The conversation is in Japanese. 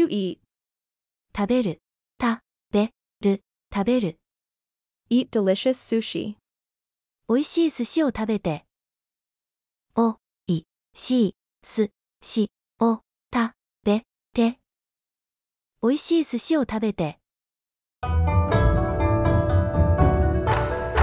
to eat 食べる食べる食べる eat delicious sushi 美味しい寿司を食べておいしいすしを食べて美味しい寿司を食べて